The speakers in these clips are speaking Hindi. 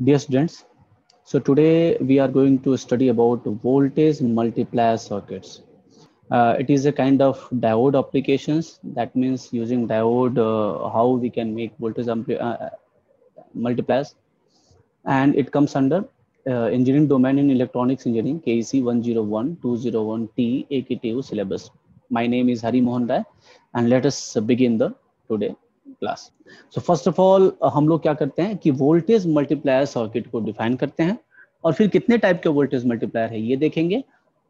Dear students, so today we are going to study about voltage multiplier circuits. Uh, it is a kind of diode applications. That means using diode, uh, how we can make voltage uh, uh, multipliers. And it comes under uh, engineering domain in electronics engineering, KEC 101-201T AKTU syllabus. My name is Hari Mohan Rai and let us begin the today class so first of all हम लोग क्या करते हैं कि वोल्टेज मल्टीप्लायर सर्किट को डिफाइन करते हैं और फिर कितने टाइप के वोल्टेज मल्टीप्लायर है ये देखेंगे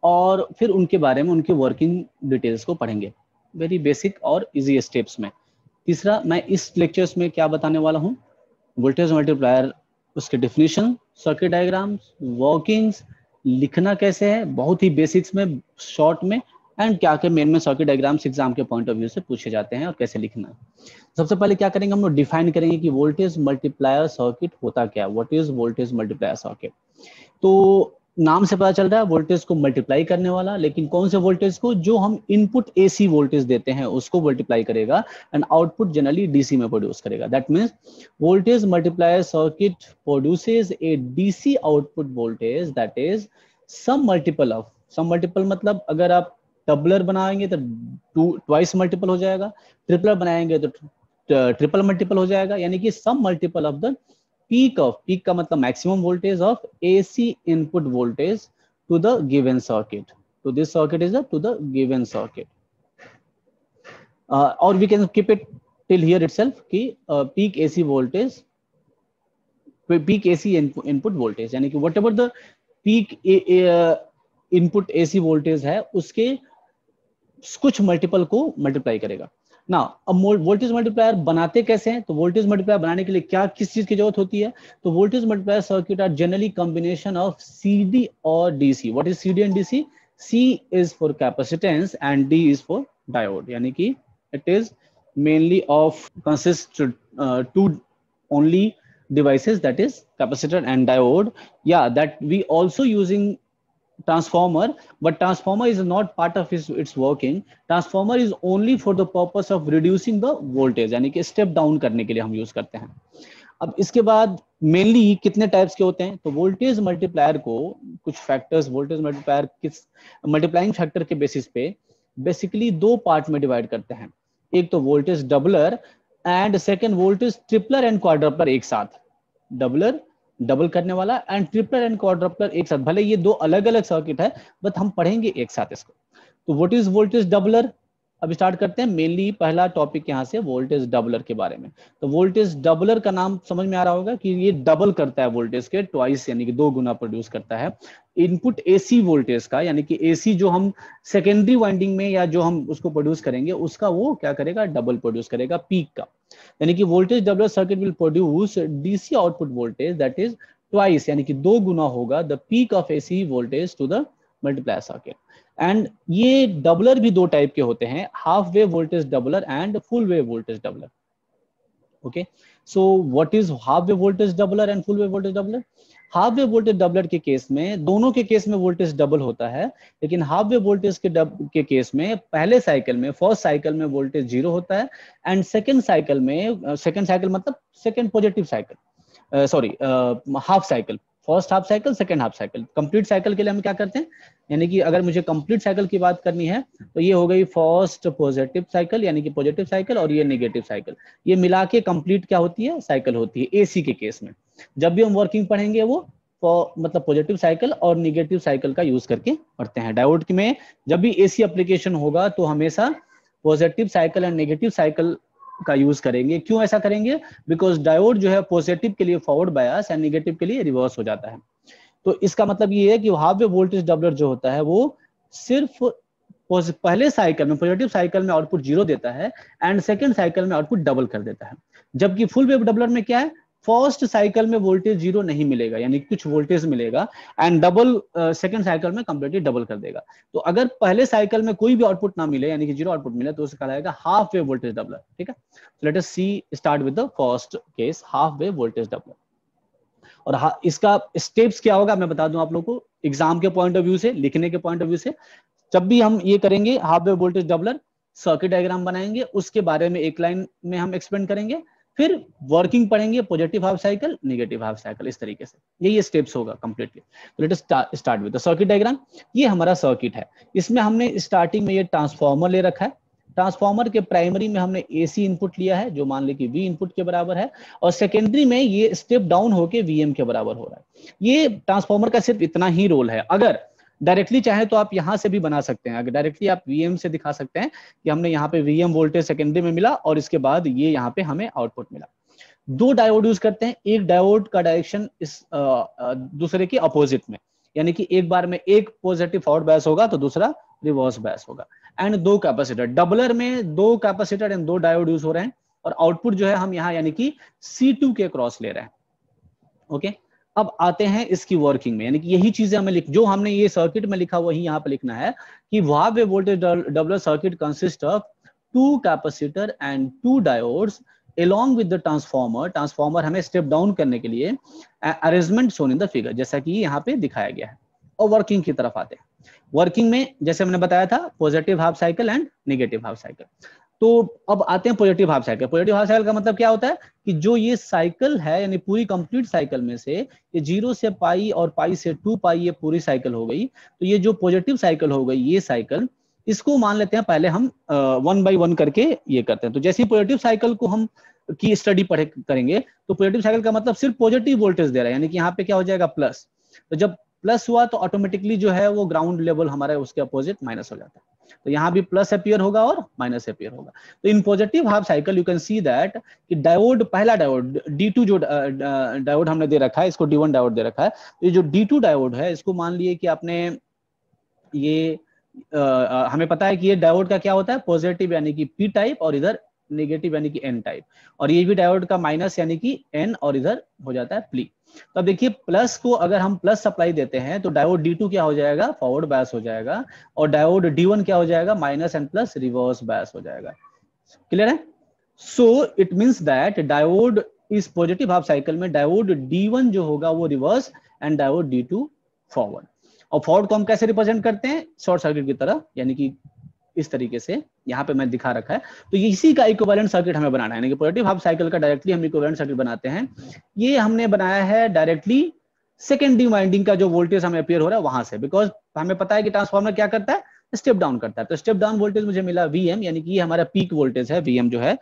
और फिर उनके बारे में उनके वर्किंग डिटेल्स को पढ़ेंगे वेरी बेसिक और इजी स्टेप्स में तीसरा मैं इस लेक्चर्स में क्या बताने वाला हूँ वोल्टेज मल्टीप्लायर उसके डिफिनेशन सर्किट डायग्राम्स वर्किंग्स लिखना कैसे है बहुत ही बेसिक्स में शॉर्ट में एंड क्या के मेन में सर्किट डायग्राम्स एग्जाम के पॉइंट ऑफ व्यू से पूछे जाते हैं और कैसे लिखना है सबसे पहले क्या करेंगे हम लोग डिफाइन करेंगे कि वोल्टेज मल्टीप्लायर सर्किट होता क्या what is voltage multiplier circuit तो नाम से पता चल रहा है वोल्टेज को मल्टीप्लाई करने वाला लेकिन कौन से वोल्टेज को जो हम इनपुट एसी वोल्टेज देते हैं उसको मल्टीप्लाई करेगा एंड आउटपुट जनरली डीसी में प्रोड्यूस करेगा that mean voltage multiplier circuit produces a DC output voltage that is some multiple of some multiple मतलब अगर आप टबलर बनाएंगे तो टू ट्वाइस मल्टीपल हो जाएगा ट्रिपलर बनाएंगे तो ट्रिपल मल्टीपल हो जाएगा यानी कि some multiple of the peak of peak का मतलब maximum voltage of AC input voltage to the given circuit to this circuit is to the given circuit और we can keep it till here itself की peak AC voltage peak AC input voltage यानी कि whatever the peak input AC voltage है उसके कुछ मल्टीपल को मल्टीप्लाई करेगा ना अब वोल्टेज मल्टीप्लायर बनाते कैसे हैं तो वोल्टेज मल्टीप्लायर बनाने के लिए क्या किस चीज की जरूरत होती है तो voltage multiplier circuit are generally combination of CD और DC what is CD and DC C is for capacitance and D is for diode यानी कि it is mainly of consist two only devices that is capacitor and diode या that we also using transformer but transformer is not part of his, its working transformer is only for the purpose of reducing the voltage यानी कि step down करने के लिए हम use करते हैं अब इसके बाद मेनली कितने टाइप्स के होते हैं तो वोल्टेज मल्टीप्लायर को कुछ फैक्टर्स वोल्टेज मल्टीप्लायर किस मल्टीप्लाइंग फैक्टर के बेसिस पे बेसिकली दो पार्ट में डिवाइड करते हैं एक तो voltage doubler and second voltage tripler and quadrupler एक साथ डबलर डबल करने वाला एंड ट्रिपलर एंड क्वाड्रपलर एक साथ भले ये दो अलग अलग सर्किट है बट हम पढ़ेंगे एक साथ इसको तो वट इज वोल्टेज डबलर अब स्टार्ट करते हैं मेनली पहला टॉपिक यहाँ से वोल्टेज डबलर के बारे में तो वोल्टेज डबलर का नाम समझ में आ रहा होगा कि ये डबल करता है वोल्टेज के ट्वाइस यानी कि दो गुना प्रोड्यूस करता है इनपुट एसी वोल्टेज का यानी कि एसी जो हम सेकेंडरी वाइंडिंग में या जो हम उसको प्रोड्यूस करेंगे उसका वो क्या करेगा डबल प्रोड्यूस करेगा पीक का यानी कि voltage developer circuit will produce DC output voltage that is twice यानी कि दो गुना होगा the peak of AC voltage to the multiplier circuit and ये डबलर भी दो टाइप के होते हैं half wave voltage doubler and full wave voltage doubler okay so what is half wave voltage doubler and full wave voltage doubler half wave voltage doubler के केस में दोनों के केस में वोल्टेज डबल होता है लेकिन हाफ वे वोल्टेज के डब के केस में पहले साइकिल में फर्स्ट साइकिल में वोल्टेज जीरो होता है एंड सेकेंड साइकिल में सेकेंड साइकिल मतलब second positive cycle sorry half cycle first half cycle second half cycle complete cycle के लिए हम क्या करते हैं यानी कि अगर मुझे कंप्लीट साइकिल की बात करनी है तो ये हो गई फर्स्ट पॉजिटिव साइकिल यानी कि पॉजिटिव साइकिल और ये नेगेटिव साइकिल ये मिला के कंप्लीट क्या होती है साइकिल होती है एसी के केस में जब भी हम वर्किंग पढ़ेंगे वो तो मतलब पॉजिटिव साइकिल और निगेटिव साइकिल का यूज करके पढ़ते हैं डायोड में जब भी एसी एप्लीकेशन होगा तो हमेशा positive cycle and negative cycle का यूज करेंगे क्यों ऐसा करेंगे बिकॉज डायोड जो है पॉजिटिव के लिए फॉरवर्ड बायस एंड निगेटिव के लिए रिवर्स हो जाता है तो इसका मतलब ये है कि हाफ वे वोल्टेज डबलर जो होता है वो सिर्फ पहले साइकिल में पॉजिटिव साइकिल में आउटपुट जीरो देता है एंड सेकेंड साइकिल में आउटपुट डबल कर देता है जबकि फुल वेव डबलर में क्या है फर्स्ट साइकिल में वोल्टेज जीरो नहीं मिलेगा यानी कुछ वोल्टेज मिलेगा एंड डबल सेकंड साइकिल में कंप्लीटली डबल कर देगा तो अगर पहले साइकिल में कोई भी आउटपुट ना मिले यानी कि जीरो आउटपुट मिले तो उसे कहा जाएगा हाफ वे वोल्टेज डबलर ठीक है let us see start with the first case half wave voltage doubler और इसका स्टेप्स क्या होगा मैं बता दूं आप लोग को एग्जाम के पॉइंट ऑफ व्यू से लिखने के पॉइंट ऑफ व्यू से जब भी हम ये करेंगे half wave voltage doubler circuit diagram बनाएंगे उसके बारे में एक लाइन में हम एक्सप्लेन करेंगे फिर वर्किंग पढ़ेंगे positive half cycle negative half cycle इस तरीके से यही स्टेप्स होगा कम्प्लीटली तो let start with circuit diagram ये हमारा सर्किट है इसमें हमने स्टार्टिंग में ये ट्रांसफॉर्मर ले रखा है ट्रांसफॉर्मर के प्राइमरी में हमने एसी इनपुट लिया है जो मान ले कि वी इनपुट के बराबर है और सेकेंडरी में ये स्टेप डाउन होके वीएम के बराबर हो रहा है ये ट्रांसफॉर्मर का सिर्फ इतना ही रोल है अगर डायरेक्टली चाहे तो आप यहाँ से भी बना सकते हैं अगर डायरेक्टली आप वीएम से दिखा सकते हैं कि हमने यहाँ पे वीएम वोल्टेज सेकेंडरी में मिला और इसके बाद ये यह यहाँ पे हमें आउटपुट मिला दो डायोड यूज करते हैं एक डायोड का डायरेक्शन इस दूसरे के अपोजिट में यानी कि एक बार में एक पॉजिटिव फॉर्ड बैस होगा तो दूसरा रिवर्स बैस होगा एंड दो कैपेसिटर डबलर में दो कैपेसिटर एंड दो डायोड यूज हो रहे हैं और आउटपुट जो है हम यहाँ यानी कि सी के क्रॉस ले रहे हैं ओके okay? अब आते हैं इसकी वर्किंग में यानी कि यही चीजें हमें लिख जो हमने ये सर्किट में लिखा वही यहाँ पर लिखना है कि वहां पे voltage doubler circuit consist of two capacitor and two diodes along with the transformer transformer हमें स्टेप डाउन करने के लिए arrangement shown in the figure जैसा कि यहाँ पे दिखाया गया है और वर्किंग की तरफ आते हैं वर्किंग में जैसे मैंने बताया था positive half cycle and negative half cycle तो अब आते हैं positive half cycle positive half cycle का मतलब क्या होता है कि जो ये साइकिल है यानी पूरी कंप्लीट साइकिल में से ये जीरो से पाई और पाई से टू पाई ये पूरी साइकिल हो गई तो ये जो पॉजिटिव साइकिल हो गई ये साइकिल इसको मान लेते हैं पहले हम वन बाई वन करके ये करते हैं तो जैसे ही पॉजिटिव साइकिल को हम की स्टडी पढ़े करेंगे तो पॉजिटिव साइकिल का मतलब सिर्फ पॉजिटिव वोल्टेज दे रहा है यानी कि यहाँ पे क्या हो जाएगा प्लस तो जब प्लस हुआ तो ऑटोमेटिकली जो है वो ग्राउंड लेवल हमारा उसके अपोजिट माइनस हो जाता है तो यहाँ भी प्लस अपियर होगा और माइनस अपियर होगा तो in positive half cycle you can see that कि डायोड पहला डायोड डी टू जो डायोड हमने दे रखा है इसको डी वन डायोड दे रखा है तो ये जो डी टू डायोड है इसको मान लिए कि आपने ये आ, हमें पता है कि ये डायोड का क्या होता है पॉजिटिव यानी कि पी टाइप और इधर नेगेटिव यानी कि एन टाइप और ये भी डायोड का माइनस यानी कि एन और इधर हो जाता है प्ली तो अब देखिए प्लस को अगर हम प्लस सप्लाई देते हैं तो डायोड D2 क्या हो जाएगा फॉरवर्ड बायस हो जाएगा और डायोड D1 क्या हो जाएगा minus n plus reverse bias हो जाएगा क्लियर है so it means that diode इस पॉजिटिव हाफ साइकिल में डायोड D1 जो होगा वो reverse and diode D2 forward और फॉरवर्ड को हम कैसे रिप्रेजेंट करते हैं शॉर्ट सर्किट की तरह यानी कि इस तरीके से यहाँ पे मैं दिखा रखा है तो इसी का इक्वेलेंट सर्किट हमें बनाना है यानी कि पॉजिटिव हाफ साइकिल का डायरेक्टली हम इक्वेलेंट सर्किट बनाते हैं ये हमने बनाया है डायरेक्टली सेकेंड वाइंडिंग का जो वोल्टेज हमें अपेयर हो रहा है वहां से बिकॉज हमें पता है कि ट्रांसफॉर्मर क्या करता है स्टेप डाउन करता है तो स्टेप डाउन वोल्टेज मुझे मिला वीएम यानी कि ये हमारा पीक वोल्टेज है वीएम जो है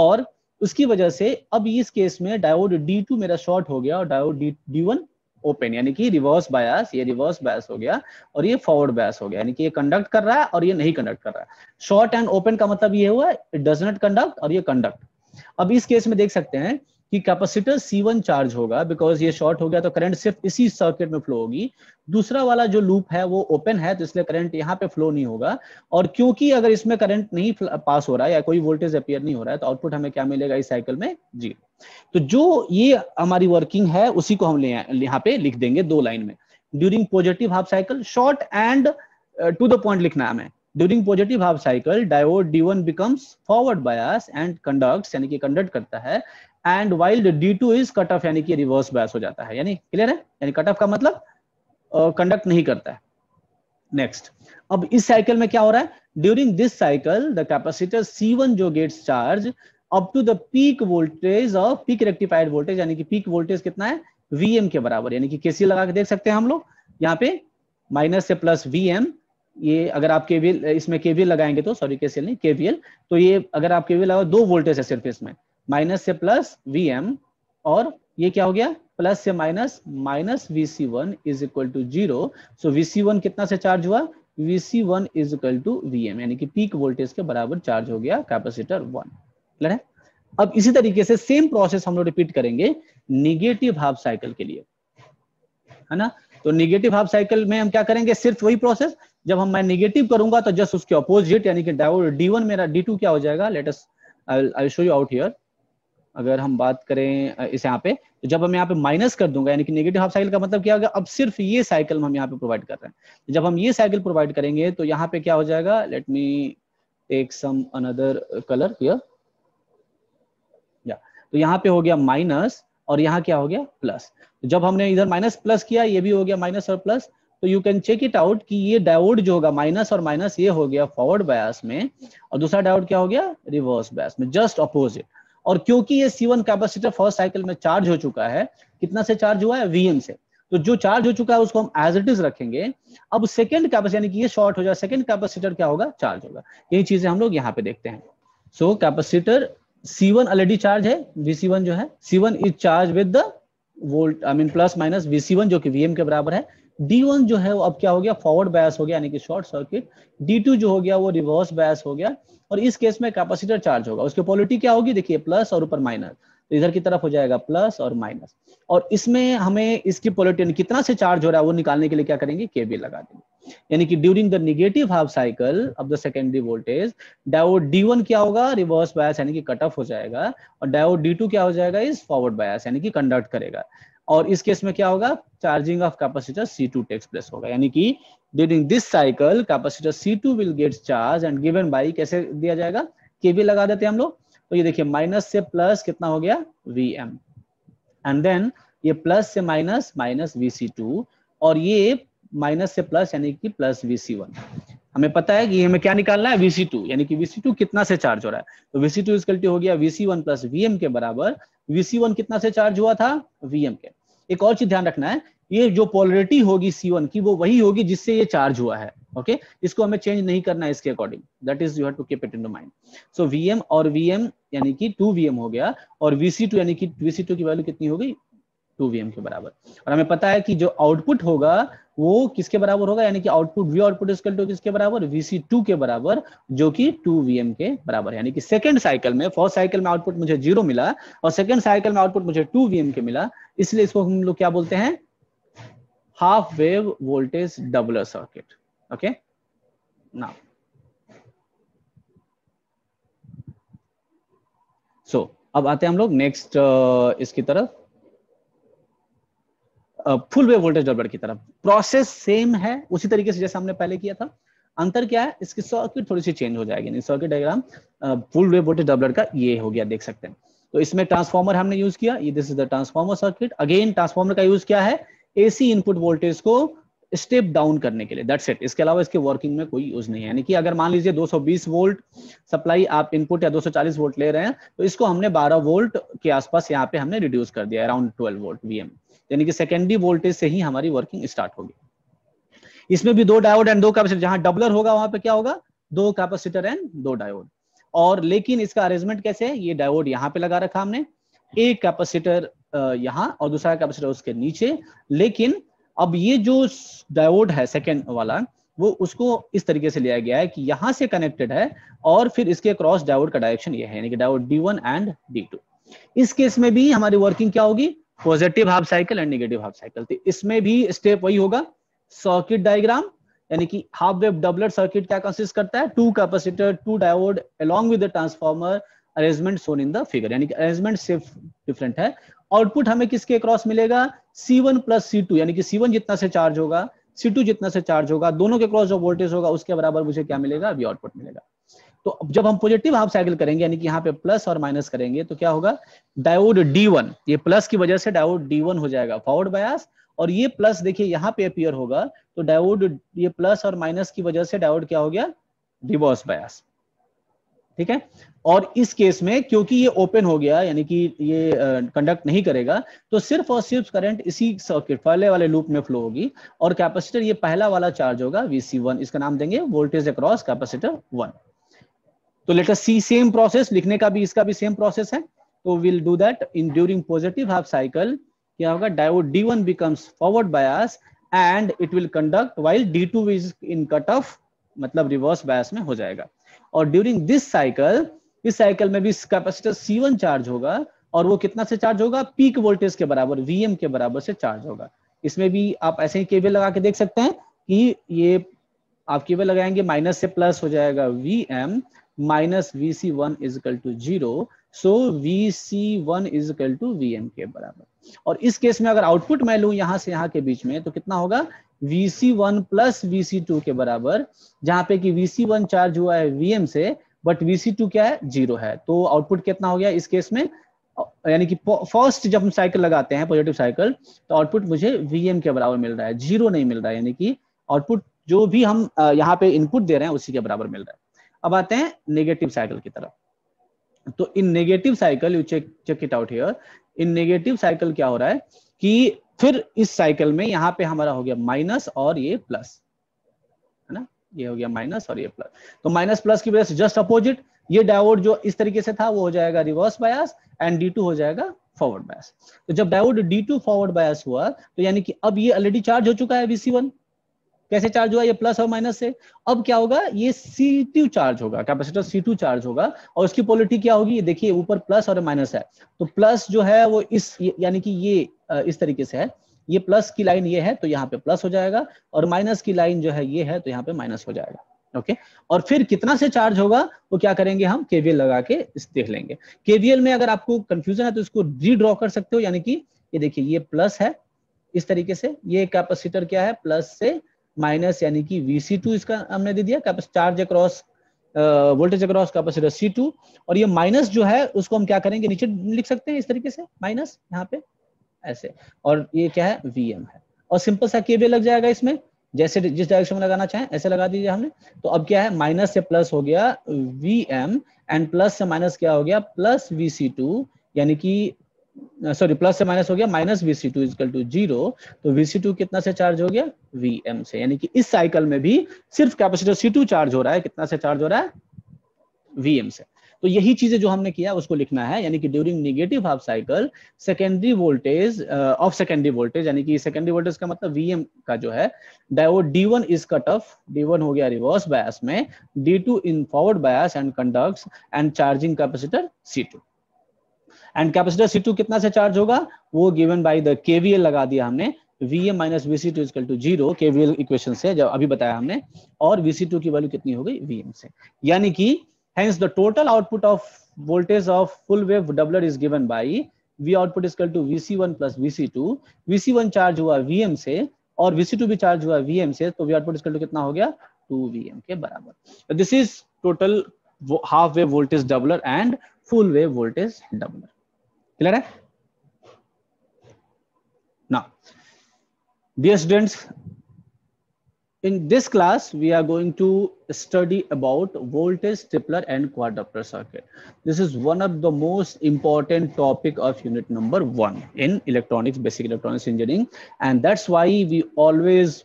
और उसकी वजह से अब इस केस में डायोड डी टू मेरा शॉर्ट हो गया और diode D D one open यानी कि रिवर्स बायस ये रिवर्स बायस हो गया और ये फॉरवर्ड बायस हो गया यानी कि ये कंडक्ट कर रहा है और ये नहीं कंडक्ट कर रहा है शॉर्ट एंड ओपन का मतलब ये हुआ इट डज नॉट कंडक्ट और ये कंडक्ट अब इस केस में देख सकते हैं कि कैपेसिटर C1 चार्ज होगा बिकॉज ये शॉर्ट हो गया तो करंट सिर्फ इसी सर्किट में फ्लो होगी दूसरा वाला जो लूप है वो ओपन है तो इसलिए करंट यहाँ पे फ्लो नहीं होगा और क्योंकि अगर इसमें करंट नहीं पास हो रहा है या कोई वोल्टेज अपियर नहीं हो रहा है तो आउटपुट हमें क्या मिलेगा इस साइकिल में जी तो जो ये हमारी वर्किंग है उसी को हम यहाँ पे लिख देंगे दो लाइन में during positive half cycle short and to the point लिखना है हमें during positive half cycle diode D one becomes forward bias and conduct यानी कि कंडक्ट करता है and while D two is cut off यानी कि रिवर्स बैस हो जाता है यानी क्लियर है यानी कट ऑफ का मतलब कंडक्ट uh, नहीं करता है नेक्स्ट अब इस साइकिल में क्या हो रहा है during this cycle the capacitor C one जो gets charge up to the peak voltage और पीक रेक्टिफाइड वोल्टेज यानी कि पीक वोल्टेज कितना है Vm के बराबर यानी कि केसी लगा के देख सकते हैं हम लोग यहाँ पे माइनस से प्लस Vm ये अगर आप केवीएल इसमें केवीएल लगाएंगे तो सॉरी केसीएल नहीं केवीएल तो ये अगर आप केवीएल लगाओ दो वोल्टेज है सिर्फ इसमें माइनस से प्लस वी एम और ये क्या हो गया प्लस से minus minus V C one is equal to zero so V C one कितना से चार्ज हुआ V C one is equal to V M यानी कि पीक वोल्टेज के बराबर चार्ज हो गया कैपेसिटर वन क्लियर है अब इसी तरीके से सेम प्रोसेस हम लोग रिपीट करेंगे निगेटिव हाफ साइकिल के लिए है ना तो निगेटिव हाफ साइकिल में हम क्या करेंगे सिर्फ वही प्रोसेस जब हम मैं निगेटिव करूंगा तो जस्ट उसके ऑपोजिट यानी कि डी वन मेरा डी टू क्या हो जाएगा latest I show you out here अगर हम बात करें इस यहाँ पे तो जब हम यहाँ पे माइनस कर दूंगा यानी कि नेगेटिव हाफ साइकिल का मतलब क्या होगा अब सिर्फ ये साइकिल हम यहाँ पे प्रोवाइड कर रहे हैं तो जब हम ये साइकिल प्रोवाइड करेंगे तो यहाँ पे क्या हो जाएगा let me take some another colour here या तो यहाँ पे हो गया माइनस और यहाँ क्या हो गया प्लस तो जब हमने इधर माइनस प्लस किया ये भी हो गया माइनस और प्लस तो you can check it out कि ये डायोड जो होगा माइनस और माइनस ये हो गया फॉरवर्ड बायस में और दूसरा डायोड क्या हो गया रिवर्स बायस में जस्ट अपोजिट और क्योंकि ये C1 कैपेसिटर फर्स्ट साइकिल में चार्ज हो चुका है कितना से चार्ज हुआ है वीएम से तो जो चार्ज हो चुका है उसको हम एज इट इज रखेंगे अब सेकेंड कैपेसिटर यानी कि ये शॉर्ट हो जाए सेकेंड कैपेसिटर क्या होगा चार्ज होगा यही चीजें हम लोग यहाँ पे देखते हैं so capacitor C one already charge है VC1 वन जो है C1 one is charge with the volt I mean plus minus V one जो कि वीएम के बराबर है D1 जो है वो अब क्या हो गया फॉरवर्ड बायस हो गया यानी कि शॉर्ट सर्किट D2 जो हो गया वो रिवर्स बायस हो गया और इस केस में कैपेसिटर चार्ज होगा उसकी पॉलिटी क्या होगी देखिए प्लस और ऊपर माइनस तो इधर की तरफ हो जाएगा प्लस और माइनस और इसमें हमें इसकी पॉलिटी कितना से चार्ज हो रहा है वो निकालने के लिए क्या करेंगे के बी लगा देंगे यानी कि during the negative half cycle of the secondary voltage diode D one क्या होगा रिवर्स बायस यानी कि कट ऑफ हो जाएगा और डायोड डी टू क्या हो जाएगा इस फॉरवर्ड बायस यानी कि कंडक्ट करेगा और इस केस में क्या होगा charging of capacitor C two takes place होगा यानी कि during this cycle capacitor C two will get charge and given by कैसे दिया जाएगा के केवी लगा देते हैं हम लोग तो ये देखिए माइनस से प्लस कितना हो गया वी एम एंड देन ये प्लस से minus minus V C two और ये माइनस से प्लस यानी कि प्लस वी सी वन हमें पता है कि हमें क्या निकालना है वीसी टू यानी कि वीसी टू कितना से चार्ज हो रहा है तो वीसी टू इज हो गया VC one plus V M के बराबर वीसी वन कितना से चार्ज हुआ था वी एम के एक और चीज ध्यान रखना है ये जो पोलरिटी होगी सी वन की वो वही होगी जिससे ये चार्ज हुआ है ओके okay? इसको हमें चेंज नहीं करना है इसके according that is you have to keep it in mind so VM और वीएम यानी कि टू वीएम हो गया और वीसी टू यानी कि वीसी टू की वैल्यू कितनी होगी टू वीएम के बराबर और हमें पता है कि जो आउटपुट होगा वो किसके बराबर होगा यानी कि output V output is to किसके बराबर वीसी टू के बराबर जो कि टू वी के बराबर यानी कि सेकंड साइकिल में फर्स्ट साइकिल में आउटपुट मुझे जीरो मिला और सेकंड साइकिल में आउटपुट मुझे टू वी के मिला इसलिए इसको हम लोग क्या बोलते हैं half wave voltage doubler circuit okay ना सो अब आते हैं हम लोग नेक्स्ट uh, इसकी तरफ फुल वे वोल्टेज डॉलर की तरफ प्रोसेस सेम है उसी तरीके से जैसे हमने पहले किया था अंतर क्या है इसकी सर्किट थोड़ी सी चेंज हो जाएगी circuit diagram full wave voltage doubler का ये हो गया देख सकते हैं तो इसमें ट्रांसफॉर्मर हमने यूज किया ये this is the transformer circuit again transformer का यूज क्या है एसी इनपुट वोल्टेज को स्टेप डाउन करने के लिए दैट्स इट इसके अलावा इसके वर्किंग में कोई यूज नहीं है यानी कि अगर मान लीजिए 220 वोल्ट सप्लाई आप इनपुट या 240 वोल्ट ले रहे हैं तो इसको हमने 12 वोल्ट के आसपास यहाँ पे हमने रिड्यूस कर दिया अराउंड 12 वोल्ट वीएम यानी कि सेकेंडरी वोल्टेज से ही हमारी वर्किंग स्टार्ट होगी इसमें भी दो डायोड एंड दो कैपेसिटर जहां डबलर होगा वहां पे क्या होगा दो कैपेसिटर एंड दो डायोड और लेकिन इसका अरेंजमेंट कैसे है ये डायोड यहाँ पे लगा रखा हमने एक कैपेसिटर यहाँ और दूसरा कैपेसिटर उसके नीचे लेकिन अब ये जो डायोड है सेकेंड वाला वो उसको इस तरीके से लिया गया है कि यहाँ से कनेक्टेड है और फिर इसके क्रॉस डायोड का डायरेक्शन ये है यानी कि डायोड डी एंड डी इस केस में भी हमारी वर्किंग क्या होगी positive half cycle and negative half cycle तो इसमें भी स्टेप वही होगा सर्किट डायग्राम यानी कि हाफ वेव डबलर सर्किट क्या कंसिस्ट करता है two capacitor two diode along with the transformer arrangement shown in the figure यानी कि अरेंजमेंट सिर्फ डिफरेंट है आउटपुट हमें किसके क्रॉस मिलेगा C one plus C two यानी कि सी वन जितना से चार्ज होगा सी टू जितना से चार्ज होगा दोनों के क्रॉस जो वोल्टेज होगा उसके बराबर मुझे क्या मिलेगा अभी आउटपुट मिलेगा तो जब हम पॉजिटिव हाफ साइकिल करेंगे यानी कि यहाँ पे प्लस और माइनस करेंगे तो क्या होगा डायोड D1 ये प्लस की वजह से डायोड D1 हो जाएगा फॉरवर्ड बायास और ये प्लस देखिए यहाँ पे अपियर होगा तो डायोड ये प्लस और माइनस की वजह से डायोड क्या हो गया रिवर्स बायास ठीक है और इस केस में क्योंकि ये ओपन हो गया यानी कि ये कंडक्ट नहीं करेगा तो सिर्फ और सिर्फ करंट इसी सर्किट पहले वाले लूप में फ्लो होगी और कैपेसिटर ये पहला वाला चार्ज होगा वीसी वन इसका नाम देंगे वोल्टेज अक्रॉस कैपेसिटर वन तो लेटर सी सेम प्रोसेस लिखने का भी इसका भी सेम प्रोसेस है तो will do that in during positive half cycle क्या होगा diode D one becomes forward bias and it will conduct while D two is in cut off मतलब रिवर्स बायस में हो जाएगा और ड्यूरिंग दिस साइकिल इस साइकिल में भी कैपेसिटर सी वन चार्ज होगा और वो कितना से चार्ज होगा पीक वोल्टेज के बराबर Vm के बराबर से चार्ज होगा इसमें भी आप ऐसे ही केबल लगा के देख सकते हैं कि ये आप केबल लगाएंगे माइनस से प्लस हो जाएगा Vm minus V C one is equal to zero so V C one is equal to V M के बराबर और इस केस में अगर आउटपुट मैं लू यहां से यहाँ के बीच में तो कितना होगा वी सी one plus V C two के बराबर जहां पे कि वी सी वन चार्ज हुआ है वी एम से बट वी सी टू क्या है जीरो है तो आउटपुट कितना हो गया इस केस में यानी कि फर्स्ट जब हम साइकिल लगाते हैं पॉजिटिव साइकिल तो आउटपुट मुझे वी एम के बराबर मिल रहा है जीरो नहीं मिल रहा है यानी कि आउटपुट जो भी हम यहाँ पे इनपुट दे रहे हैं उसी के बराबर मिल रहा है अब आते हैं नेगेटिव साइकिल की तरफ तो in negative cycle you check check it out here in negative cycle क्या हो रहा है कि फिर इस साइकिल में यहां पे हमारा हो गया माइनस और ये प्लस है ना ये हो गया माइनस और ये प्लस तो माइनस प्लस की वजह से जस्ट अपोजिट ये डायोड जो इस तरीके से था वो हो जाएगा रिवर्स बायस एंड डी हो जाएगा फॉरवर्ड बायस तो जब diode D two forward bias हुआ तो यानी कि अब ये ऑलरेडी चार्ज हो चुका है बीसी वन कैसे चार्ज हुआ ये प्लस और माइनस से अब क्या होगा ये सी टू चार्ज होगा कैपेसिटर सी टू चार्ज होगा और उसकी पोलिटी क्या होगी ये देखिए ऊपर प्लस और माइनस है तो प्लस जो है वो इस यानी कि ये इस तरीके से है ये प्लस की लाइन ये है तो यहाँ पे प्लस हो जाएगा और माइनस की लाइन जो है ये है तो यहाँ पे माइनस हो जाएगा ओके okay? और फिर कितना से चार्ज होगा वो क्या करेंगे हम केवीएल लगा के देख लेंगे केवीएल में अगर आपको कंफ्यूजन है तो इसको रीड्रॉ कर सकते हो यानी कि ये देखिए ये प्लस है इस तरीके से ये कैपेसिटर क्या है प्लस से माइनस यानी कि वी सी टू इसका हमने दे दिया charge across voltage across capacitor C two और ये माइनस जो है उसको हम क्या करेंगे नीचे लिख सकते हैं इस तरीके से माइनस यहाँ पे ऐसे और ये क्या है वी है और सिंपल सा केबे लग जाएगा इसमें जैसे जिस डायरेक्शन में लगाना चाहें ऐसे लगा दीजिए हमने तो अब क्या है माइनस से प्लस हो गया वी एम एंड प्लस से माइनस क्या हो गया प्लस वी सी टू यानी कि सॉरी uh, प्लस से माइनस हो गया minus V C two is equal to zero तो वी सी टू कितना से चार्ज हो गया वी एम से यानी कि इस साइकिल में भी सिर्फ कैपेसिटर सी टू चार्ज हो रहा है कितना से चार्ज हो रहा है वी एम से तो यही चीजें जो हमने किया उसको लिखना है यानी कि during negative half cycle secondary voltage of secondary voltage यानी कि सेकेंडरी वोल्टेज का मतलब वीएम का जो है diode D one is cut off D one हो गया रिवर्स बायस में D two in forward bias and conduct and charging capacitor C two and capacitor C two कितना से चार्ज होगा वो गिवन बाई द केवीएल लगा दिया हमने V A minus V C two is equal to zero KVL equation से जब अभी बताया हमने और वी सी टू की वैल्यू कितनी हो गई वी एम से यानी कि hence the total output of voltage of full wave doubler is given by v output is equal to vc1 plus vc2 vc1 charge हुआ vm से और vc2 भी चार्ज हुआ vm से तो v output is equal to कितना हो गया 2vm के बराबर this is total half wave voltage doubler and full wave voltage doubler clear now dear students in this class we are going to study about voltage tripler and quadrupler circuit this is one of the most important topic of unit number 1 in electronics basic electronics engineering and that's why we always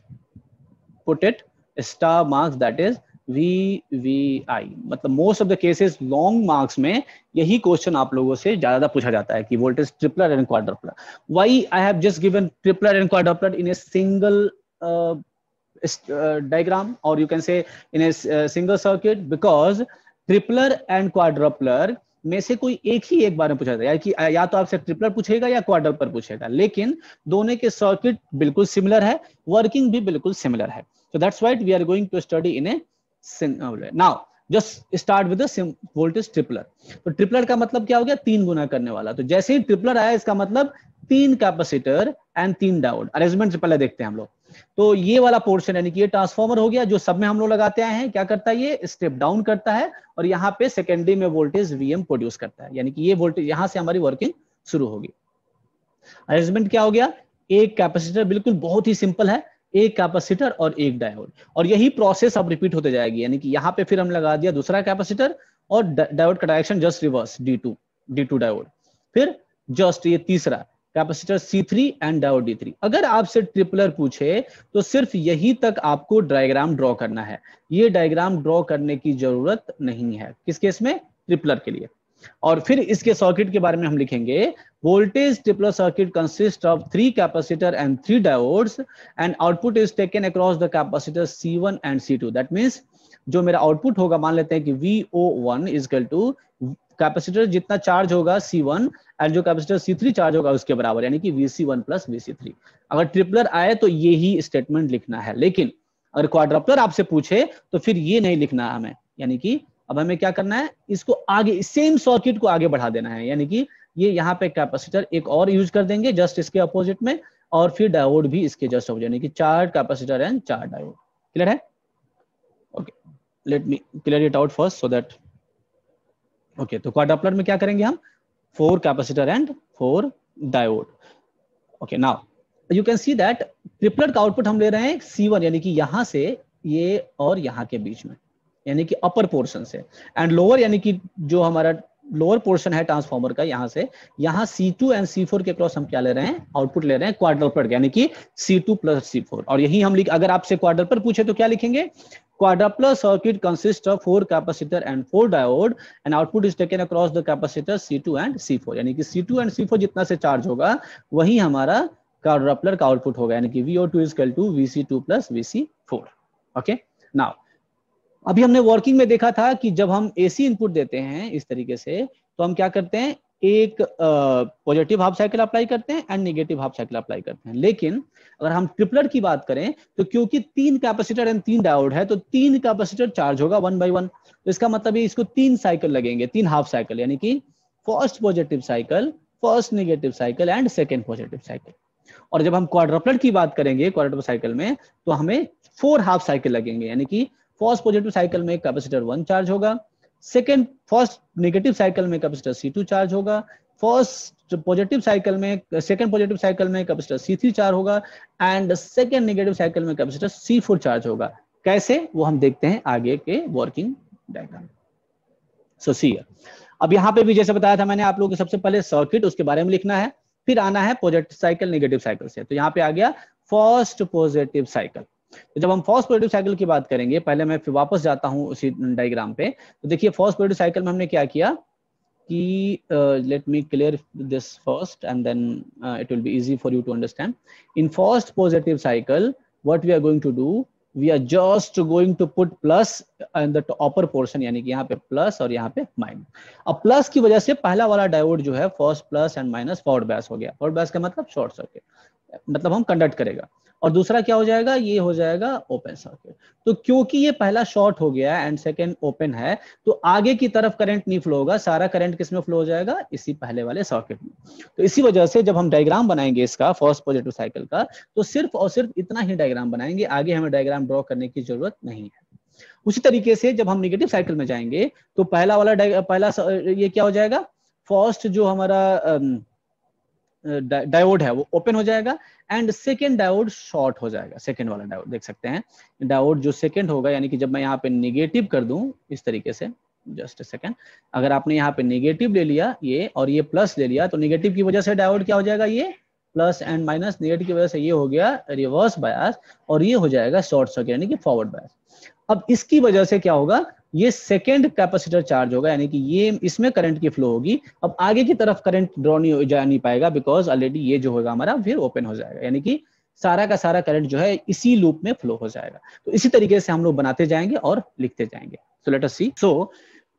put it star marks that is V V I मतलब most of the cases long marks में यही क्वेश्चन आप लोगों से ज्यादा पूछा जाता है कि voltage tripler and quadrupler why I have just given tripler and quadrupler in a single diagram और you can say in a single circuit because tripler and quadrupler में से कोई एक ही एक बार में पूछा जाता है या कि या तो आपसे ट्रिपलर पूछेगा या क्वार्टर पर पूछेगा लेकिन दोनों के सर्किट बिल्कुल सिमिलर है वर्किंग भी बिल्कुल सिमिलर है so that's what we are going to study in a singular now just start with voltage tripler तो ट्रिपलर का मतलब क्या हो गया तीन गुना करने वाला तो जैसे ही ट्रिपलर आया इसका मतलब तीन कैपेसिटर एंड तीन डायोड अरेंजमेंट से पहले देखते हैं हम लोग तो ये वाला पोर्शन यानी कि ये ट्रांसफॉर्मर हो गया जो सब में हम लोग लगाते आए हैं क्या करता है ये स्टेप डाउन करता है और यहाँ पे सेकेंडरी में वोल्टेज वीएम प्रोड्यूस करता है यानी कि ये वोल्टेज यहाँ से हमारी वर्किंग शुरू होगी अरेंजमेंट क्या हो गया एक कैपेसिटर बिल्कुल बहुत ही सिंपल है एक कैपेसिटर और एक डायोड और यही प्रोसेस अब रिपीट होते जाएगी यानी कि यहाँ पे फिर हम लगा दिया दूसरा कैपेसिटर और डायोड का direction just reverse D two D two diode फिर जस्ट ये तीसरा capacitor C3 and diode D3 अगर आपसे ट्रिपलर पूछे तो सिर्फ यही तक आपको डायग्राम ड्रॉ करना है ये डायग्राम ड्रॉ करने की जरूरत नहीं है किस केस में ट्रिपलर के लिए और फिर इसके सर्किट के बारे में हम लिखेंगे voltage tripler circuit consist of three capacitor and three diodes and output is taken across the capacitor C one and C two that means जो मेरा आउटपुट होगा मान लेते हैं कि V O one is equal to capacitor जितना चार्ज होगा सी वन एंड जो कैपेसिटर सी थ्री चार्ज होगा उसके बराबर यानी कि वी सी one plus V C three अगर ट्रिपलर आए तो ये ही स्टेटमेंट लिखना है लेकिन अगर क्वाड्रप्लर आपसे पूछे तो फिर ये नहीं लिखना हमें यानी कि अब हमें क्या करना है इसको आगे सेम सर्किट को आगे बढ़ा देना है यानी कि ये यहाँ पे कैपेसिटर एक और यूज कर देंगे जस्ट इसके अपोजिट में और फिर डायोड भी इसके जस्ट हो यानी कि चार कैपेसिटर एंड चार डायोड क्लियर है okay let me clear it out first so that okay तो क्वाडपलर में क्या करेंगे हम four capacitor and four diode okay now you can see that tripler का आउटपुट हम ले रहे हैं सी वन यानी कि यहां से ये और यहाँ के बीच में यानी कि अपर पोर्शन से एंड लोअर यानी कि जो हमारा लोअर पोर्शन है ट्रांसफॉर्मर का यहाँ से यहाँ C2 एंड C4 के क्रॉस हम क्या ले रहे हैं आउटपुट ले रहे हैं पर यानी कि C2 प्लस सी और यही हम लिख अगर आपसे पर पूछे तो क्या लिखेंगे quadrupler यानी कि एंड जितना से चार्ज होगा वही हमारा क्वाड्रपलर का आउटपुट होगा यानी कि ओके नाउ अभी हमने वर्किंग में देखा था कि जब हम एसी इनपुट देते हैं इस तरीके से तो हम क्या करते हैं एक पॉजिटिव हाफ साइकिल अप्लाई करते हैं and negative half cycle apply करते हैं लेकिन अगर हम ट्रिपलर की बात करें तो क्योंकि तीन कैपेसिटर एंड तीन डायोड है तो तीन कैपेसिटर चार्ज होगा वन बाई वन तो इसका मतलब है इसको तीन साइकिल लगेंगे तीन हाफ साइकिल यानी कि first positive cycle first negative cycle and second positive cycle और जब हम क्वाड्रपलेट की बात करेंगे क्वाड्रपल साइकिल में तो हमें फोर हाफ साइकिल लगेंगे यानी कि फर्स्ट पॉजिटिव साइकिल में कैपेसिटर वन चार्ज होगा सेकेंड फर्स्ट नेगेटिव साइकिल में कैपेसिटर सी टू चार्ज होगा फर्स्ट पॉजिटिव साइकिल में सेकेंड पॉजिटिव साइकिल में कैपेसिटर सी थ्री चार्ज होगा एंड सेकेंड नेगेटिव साइकिल में कैपेसिटर सी फोर चार्ज होगा कैसे वो हम देखते हैं आगे के वर्किंग डायग्राम सो सी अब यहाँ पे भी जैसे बताया था मैंने आप लोगों को सबसे पहले सर्किट उसके बारे में लिखना है फिर आना है पॉजिटिव साइकिल नेगेटिव साइकिल से तो यहाँ पे आ गया फर्स्ट पॉजिटिव साइकिल तो जब हम फॉर्स पोजिटिव साइकिल की बात करेंगे पहले मैं फिर वापस जाता हूँ उसी डायग्राम पे तो देखिए फॉर्स पोजिटिव साइकिल में हमने क्या किया कि let me clear this first and then it will be easy for you to understand in first positive cycle what we are going to do we are just going to put plus in the upper portion यानी कि यहाँ पे प्लस और यहाँ पे माइनस अब प्लस की वजह से पहला वाला डायोड जो है first plus and minus forward bias हो गया फॉर्ड बैस का मतलब शॉर्ट सर्किट मतलब हम कंडक्ट करेगा और दूसरा क्या हो जाएगा ये हो जाएगा ओपन सर्किट तो क्योंकि ये पहला शॉर्ट हो गया एंड सेकेंड ओपन है तो आगे की तरफ करंट नहीं फ्लो होगा सारा करंट किसमें फ्लो हो जाएगा इसी पहले वाले सर्किट में तो इसी वजह से जब हम डायग्राम बनाएंगे इसका फर्स्ट पॉजिटिव साइकिल का तो सिर्फ और सिर्फ इतना ही डायग्राम बनाएंगे आगे हमें डायग्राम ड्रॉ करने की जरूरत नहीं है उसी तरीके से जब हम निगेटिव साइकिल में जाएंगे तो पहला वाला पहला ये क्या हो जाएगा फर्स्ट जो हमारा um, डायोड है वो ओपन हो जाएगा एंड सेकेंड डायोड शॉर्ट हो जाएगा सेकेंड वाला डायोड देख सकते हैं डायोड जो सेकेंड होगा यानी कि जब मैं यहाँ पे निगेटिव कर दू इस तरीके से जस्ट सेकेंड अगर आपने यहाँ पे निगेटिव ले लिया ये और ये प्लस ले लिया तो निगेटिव की वजह से डायोड क्या हो जाएगा ये प्लस एंड माइनस निगेटिव की वजह से ये हो गया रिवर्स बायस और ये हो जाएगा शॉर्ट सर्किट यानी कि फॉरवर्ड बायस अब इसकी वजह से क्या होगा ये सेकेंड कैपेसिटर चार्ज होगा यानी कि ये इसमें करंट की फ्लो होगी अब आगे की तरफ करंट ड्रॉ नहीं जा नहीं पाएगा बिकॉज ऑलरेडी ये जो होगा हमारा फिर ओपन हो जाएगा यानी कि सारा का सारा करंट जो है इसी लूप में फ्लो हो जाएगा तो इसी तरीके से हम लोग बनाते जाएंगे और लिखते जाएंगे सो लेट अस सी सो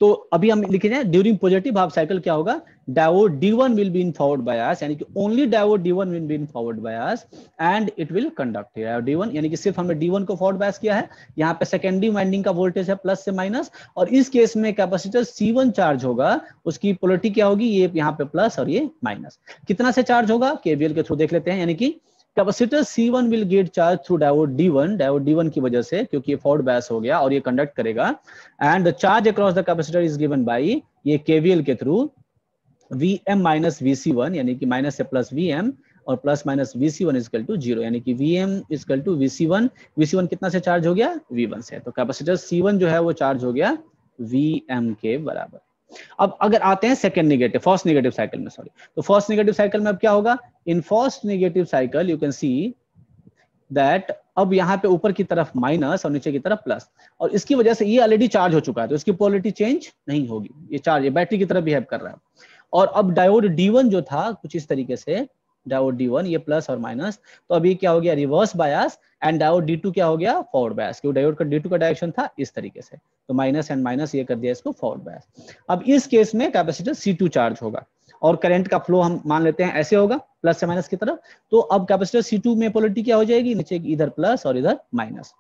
तो अभी हम लिखे हैं ड्यूरिंग पॉजिटिव हाफ साइकिल क्या होगा diode one will be in forward bias यानी कि only diode one will be in forward bias and it will conduct D one यानी कि सिर्फ हमने डी वन को फॉरवर्ड बायस किया है यहाँ पे सेकेंडरी वाइंडिंग का वोल्टेज है प्लस से माइनस और इस केस में कैपेसिटर सी वन चार्ज होगा उसकी पोलिटी क्या होगी ये यहाँ पे प्लस और ये माइनस कितना से चार्ज होगा केवीएल के थ्रू देख लेते हैं यानी कि capacitor C1 will get charge through diode D1 diode D1 की वजह से क्योंकि ये फॉरवर्ड बैस हो गया और ये कंडक्ट करेगा and the charge across the capacitor is given by ये केवीएल के through V M minus V सी वन यानी कि माइनस से प्लस वी एम और plus minus V C Vc1 equal to zero यानी कि V Vm equal to V V C one C one कितना से चार्ज हो गया वी वन से तो कैपेसिटर सी वन जो है वो चार्ज हो गया वी एम के बराबर अब अगर आते हैं second negative first negative cycle में सॉरी तो फर्स्ट नेगेटिव साइकिल में अब क्या होगा in first negative cycle you can see that अब यहां पे ऊपर की तरफ माइनस और नीचे की तरफ प्लस और इसकी वजह से ये ऑलरेडी चार्ज हो चुका है तो इसकी पोलिटी चेंज नहीं होगी ये चार्ज ये बैटरी की तरफ बिहेव कर रहा है और अब डायोड डी जो था कुछ इस तरीके से डायोड डी वन ये प्लस और माइनस तो अभी क्या हो गया reverse bias and diode D two क्या हो गया फॉरवर्ड बायस क्योंकि डायोड का डी टू का डायरेक्शन था इस तरीके से तो माइनस एंड माइनस ये कर दिया इसको फॉरवर्ड बायस अब इस केस में कैपेसिटर सी टू चार्ज होगा और करंट का फ्लो हम मान लेते हैं ऐसे होगा प्लस से माइनस की तरफ तो अब कैपेसिटर सी टू में पोलिटी क्या हो जाएगी नीचे इधर प्लस और इधर माइनस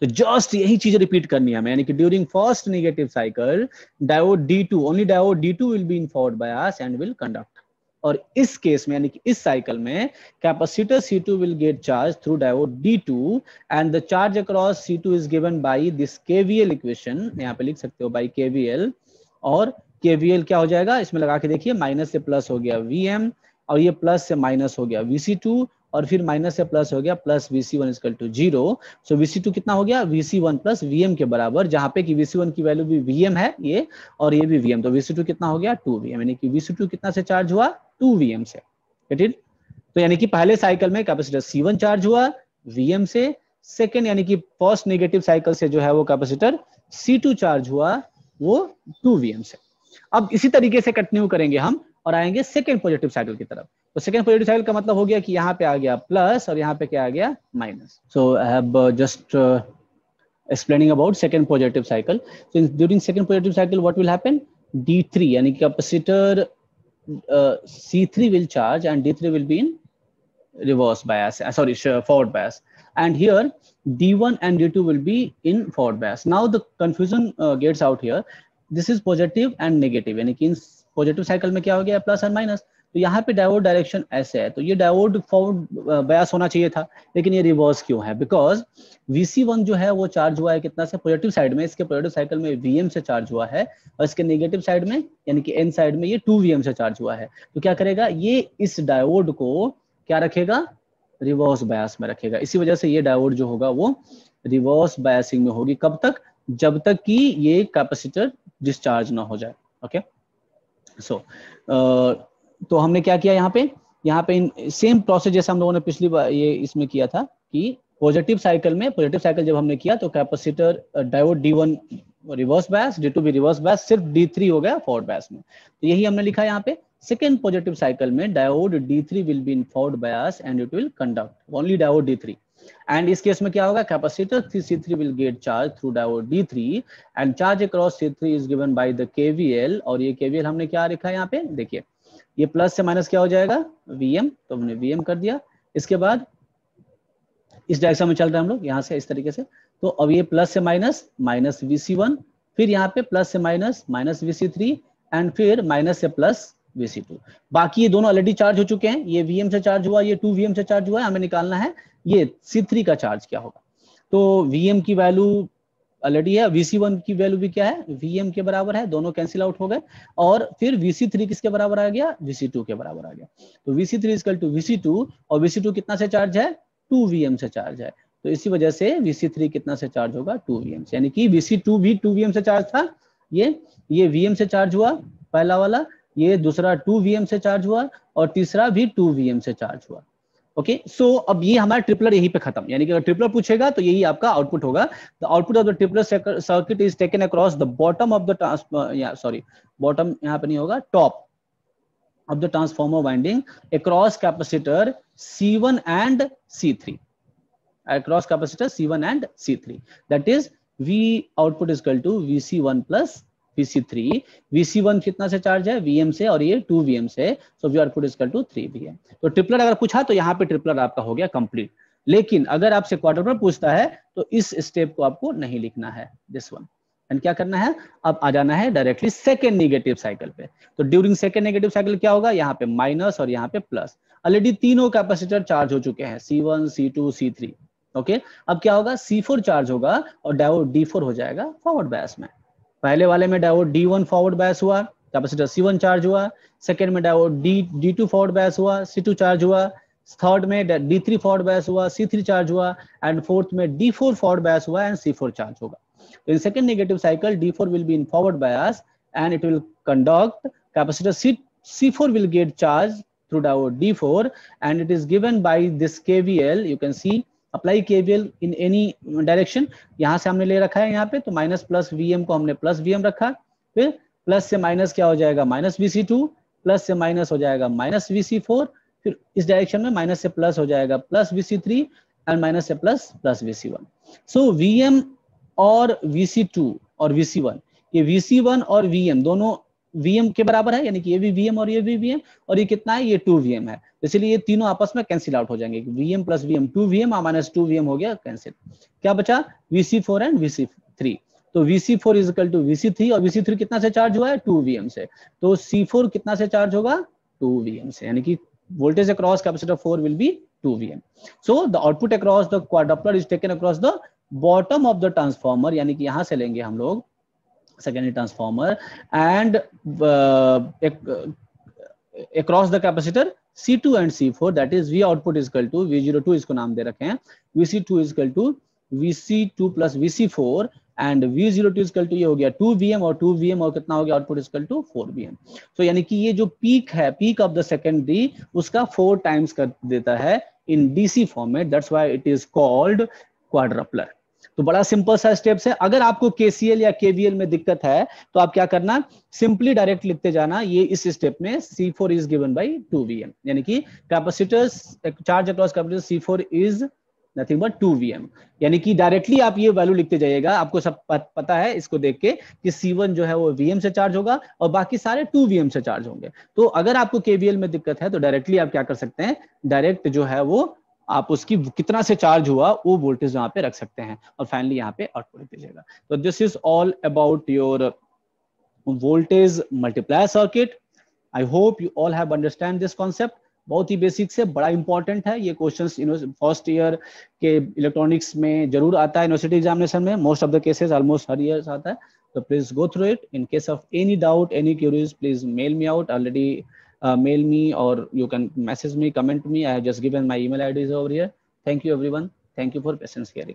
तो जस्ट यही चीज रिपीट करनी है हमें यानी कि during first negative cycle diode D two only diode D two will be in forward bias and will conduct और इस केस में यानी कि इस साइकिल में capacitor C2 will get charge through diode D2 and the charge across C2 is given by this KVL equation यहाँ पे लिख सकते हो by KVL और KVL क्या हो जाएगा इसमें लगा के देखिए माइनस से प्लस हो गया Vm और ये प्लस से माइनस हो गया Vc2 और फिर माइनस से प्लस हो गया plus VC1 C one equal to zero so VC2 कितना हो गया VC1 वन प्लस वी के बराबर जहां पे कि VC1 की वैल्यू भी Vm है ये और ये भी Vm तो VC2 कितना हो गया टू वी एम यानी कि VC2 कितना से चार्ज हुआ टू वीएम से गटिड तो यानी कि पहले साइकिल में कैपेसिटर सी वन चार्ज हुआ वीएम से सेकेंड यानी कि फर्स्ट नेगेटिव साइकिल से जो है वो कैपेसिटर सी टू चार्ज हुआ वो टू वीएम से अब इसी तरीके से कंटिन्यू करेंगे हम और आएंगे सेकेंड पॉजिटिव साइकिल की तरफ तो सेकेंड पॉजिटिव साइकिल का मतलब हो गया कि यहाँ पे आ गया प्लस और यहाँ पे क्या आ गया minus so have just explaining about second positive cycle during second positive cycle positive will happen D happen d3 yani capacitor Uh, C3 will charge and D3 will be in reverse bias, uh, sorry, forward bias. And here D1 and D2 will be in forward bias. Now the confusion uh, gets out here. This is positive and negative. यानी कि positive cycle, साइकिल में क्या and minus. तो यहाँ पे डायोड डायरेक्शन ऐसे है तो ये डायोड फॉरवर्ड बयास होना चाहिए था लेकिन ये रिवर्स क्यों है बिकॉज VC1 जो है वो चार्ज हुआ है कितना से पॉजिटिव साइड में इसके पॉजिटिव साइकिल में VM से चार्ज हुआ है और इसके नेगेटिव साइड में यानी कि N साइड में ये 2VM से चार्ज हुआ है तो क्या करेगा ये इस डायोड को क्या रखेगा रिवर्स बयास में रखेगा इसी वजह से ये डायोड जो होगा वो रिवर्स बयासिंग में होगी कब तक जब तक कि ये कैपेसिटर डिस्चार्ज ना हो जाए ओके सो तो हमने क्या किया यहाँ पे यहाँ पे इन सेम प्रोसेस जैसे हम लोगों ने पिछली बार ये इसमें किया था कि पॉजिटिव साइकिल में पॉजिटिव साइकिल जब हमने किया तो capacitor diode D one reverse bias D two भी रिवर्स बैस सिर्फ डी थ्री हो गया फॉर्ड बैस में तो यही हमने लिखा यहाँ पे सेकेंड पॉजिटिव साइकिल में diode D three will be in forward bias and it will conduct only diode D three and इस केस में क्या होगा capacitor C three will get charge through diode D three and charge across C three is given by the KVL और ये केवीएल हमने क्या लिखा है यहाँ पे देखिए ये प्लस से माइनस क्या हो जाएगा वीएम तो हमने वीएम कर दिया इसके बाद इस डायरेक्शन में चल रहा है हम लोग यहां से इस तरीके से तो अब ये प्लस से माइनस माइनस वी वन फिर यहाँ पे प्लस से minus minus V three and फिर माइनस से प्लस वी टू बाकी ये दोनों ऑलरेडी चार्ज हो चुके हैं ये वीएम से चार्ज हुआ ये टू वीएम से चार्ज हुआ है हमें निकालना है ये सी थ्री का चार्ज क्या होगा तो वीएम की वैल्यू ऑलरेडी है वीसी वन की वैल्यू भी क्या है वीएम के बराबर है दोनों कैंसिल आउट हो गए और फिर वीसी थ्री किसके बराबर आ गया वीसी टू के बराबर आ गया तो VC three equal to VC two और वीसी टू कितना से चार्ज है टू वीएम से चार्ज है तो इसी वजह से वीसी थ्री कितना से चार्ज होगा 2 VM से यानी कि वीसी टू भी 2 VM से चार्ज था ये ये VM से चार्ज हुआ पहला वाला ये दूसरा 2 VM से चार्ज हुआ और तीसरा भी 2 VM से चार्ज हुआ ओके okay, सो so अब ये हमारा ट्रिपलर यही पे खत्म यानी कि अगर ट्रिपलर पूछेगा तो यही आपका आउटपुट होगा the output of the tripler circuit is taken across the bottom of the sorry bottom यहाँ पे नहीं होगा top of the transformer winding across capacitor C1 and C C three across capacitor one and C three that is V output is equal to C one प्लस VC3, VC1 कितना से चार्ज है VM से और ये 2 VM से so so V output equal to 3 VM. तो ट्रिपलर अगर पूछा तो यहाँ पे ट्रिपलर आपका हो गया कंप्लीट लेकिन अगर आपसे क्वार्टर पर पूछता है तो इस स्टेप को आपको नहीं लिखना है दिस वन एंड क्या करना है अब आ जाना है डायरेक्टली सेकेंड नेगेटिव साइकिल पे तो ड्यूरिंग सेकेंड नेगेटिव साइकिल क्या होगा यहाँ पे माइनस और यहाँ पे प्लस ऑलरेडी तीनों कैपेसिटर चार्ज हो चुके हैं C one C two C three okay अब क्या होगा सी फोर चार्ज होगा और डी फोर हो जाएगा फॉरवर्ड बैस में पहले वाले में diode D one forward bias हुआ कैपेसिटर सी वन चार्ज हुआ सेकेंड में diode D two forward bias हुआ सी टू चार्ज हुआ थर्ड में डी थ्री फॉरवर्ड बैस हुआ सी थ्री चार्ज हुआ एंड फोर्थ में डी फोर फॉरवर्ड बैस हुआ एंड सी फोर चार्ज होगा in second negative cycle D four will be in forward bias and it will conduct capacitor C C four will get charge through diode four and it is given by this KVL you apply KVL in any direction यहां से हमने ले रखा है यहाँ पे तो माइनस प्लस वीएम को हमने प्लस वीएम रखा फिर प्लस से माइनस क्या हो जाएगा माइनस वी टू प्लस से माइनस हो जाएगा माइनस वी फोर फिर इस डायरेक्शन में माइनस से प्लस हो जाएगा plus V C three and minus से प्लस प्लस वी सी वन सो वी एम और वी सी टू और वी सी वन ये वी सी वन और वी एम दोनों वीएम के बराबर है यानी कि ये भी वीएम और ये भी वीएम और ये कितना है ये टू वीएम है तो इसलिए ये तीनों आपस में कैंसिल आउट हो जाएंगे VM plus VM two VM और माइनस टू वीएम हो गया कैंसिल क्या बचा VC four and VC three तो VC four is equal to VC three और वीसी थ्री कितना से चार्ज हुआ है टू वीएम से तो सी कितना से चार्ज होगा टू वीएम से यानी कि voltage across capacitor 4 will be 2 vm so the output across the quadrupler is taken across the bottom of the transformer यानी कि यहां से लेंगे हम लोग secondary transformer and uh, uh, across the capacitor C2 and C4 that is V output is equal to V02 इसको नाम दे रखे हैं VC2 is equal to VC2 plus VC4 and V zero two is equal to ये हो गया टू वी एम और टू वी एम और कितना हो गया output equal to four V M तो यानी कि ये जो पीक है पीक ऑफ द सेकेंडरी उसका फोर टाइम्स कर देता है in DC format that's why it is called quadrupler तो बड़ा सिंपल सा स्टेप है अगर आपको केसीएल या केवीएल में दिक्कत है तो आप क्या करना सिंपली डायरेक्ट लिखते जाना ये इस स्टेप में C four is given by two V M यानी कि capacitors charge across capacitor C four is nothing but two V यानी कि डायरेक्टली आप ये वैल्यू लिखते जाइएगा आपको सब पता है इसको देख के कि C1 जो है वो वीएम से चार्ज होगा और बाकी सारे टू वी से चार्ज होंगे तो अगर आपको केवीएल में दिक्कत है तो डायरेक्टली आप क्या कर सकते हैं डायरेक्ट जो है वो आप उसकी कितना से चार्ज हुआ वो वोल्टेज यहाँ पे रख सकते हैं और फाइनली यहाँ पे आउटपुट दीजिएगा तो this is all about your voltage multiplier circuit I hope you all have understand this concept बहुत ही बेसिक से बड़ा इंपॉर्टेंट है ये questions you know first year के इलेक्ट्रॉनिक्स में जरूर आता है यूनिवर्सिटी एग्जामिनेशन में most of the cases almost हर ईयर आता है तो please go through it in case of any doubt any queries please mail me out already uh, mail me or you can message me, comment me. I have just given my email IDs over here. Thank you, everyone. Thank you for patience hearing.